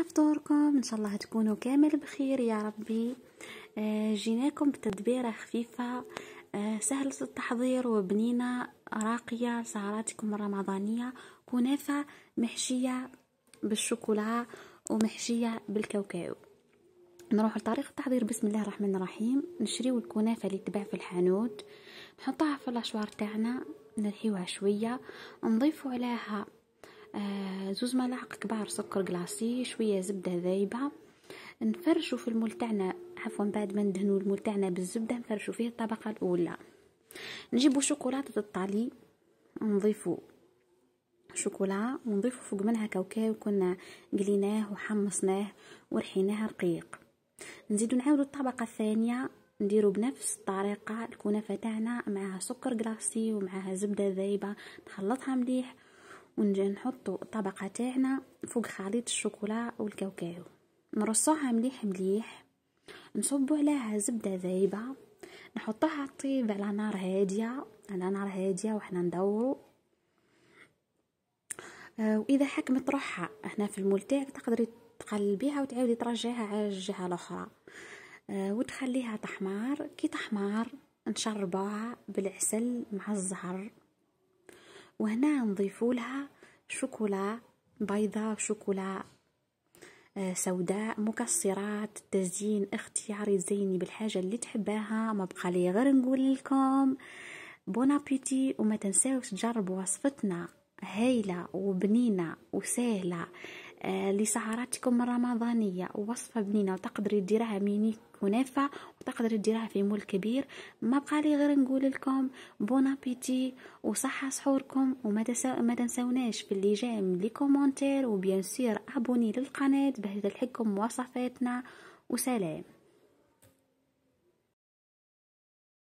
فطوركم ان شاء الله تكونوا كامل بخير يا ربي آه، جيناكم بتدبيره خفيفه آه، سهله التحضير وبنينه راقيه سهراتكم الرمضانيه كنافه محشيه بالشوكولا ومحشيه بالكاوكاو نروح لطريقه التحضير بسم الله الرحمن الرحيم نشريو الكنافه اللي تباع في الحانوت نحطها في الاشوار تاعنا نرحيوها شويه نضيفوا عليها زوز ملاعق كبار سكر كلاصي شويه زبده ذايبه نفرشوا في المول تاعنا عفوا بعد ما ندهنوا المول تاعنا بالزبده نفرشوا فيه الطبقه الاولى نجيبوا شوكولاته الطالي نضيفوا شوكولا ونضيفوا فوق منها كاوكاو كنا قليناه وحمصناه ورحيناه رقيق نزيدو نعاودو الطبقه الثانيه نديرو بنفس الطريقه الكنافه تاعنا معها سكر كلاصي ومعها زبده ذايبه نخلطها مليح ونجي نحطو الطبقة تاعنا فوق خليط الشوكولا والكاوكاو نرصوها مليح مليح نصبو عليها زبدة ذايبة نحطها طيب على نار هادية على نار هادية وحنا ندورو آه، واذا حكمت روحها هنا في المول تاعك تقدري تقلبيها وتعاودي ترجعيها على الجهه الاخرى آه، وتخليها تحمار كي تحمار نشربوها بالعسل مع الزهر وهنا نضيف لها شوكولا بيضاء شوكولا آه، سوداء مكسرات تزيين اختياري زيني بالحاجه اللي تحباها ما بقى لي غير نقول لكم بون ابيتي وما تنساوش تجربوا وصفتنا هايله وبنينه وسهله آه، لسهراتكم الرمضانية وصفة بنينة وتقدري ديرها ميني كنافة وتقدري ديرها في مول كبير ما بقى لي غير نقول لكم بون ابيتي وصحة سحوركم وما ما تنساوناش في اللي جاي من لي كومونتير وبيان سير ابوني للقناة باه تلحقكم وصفاتنا وسلام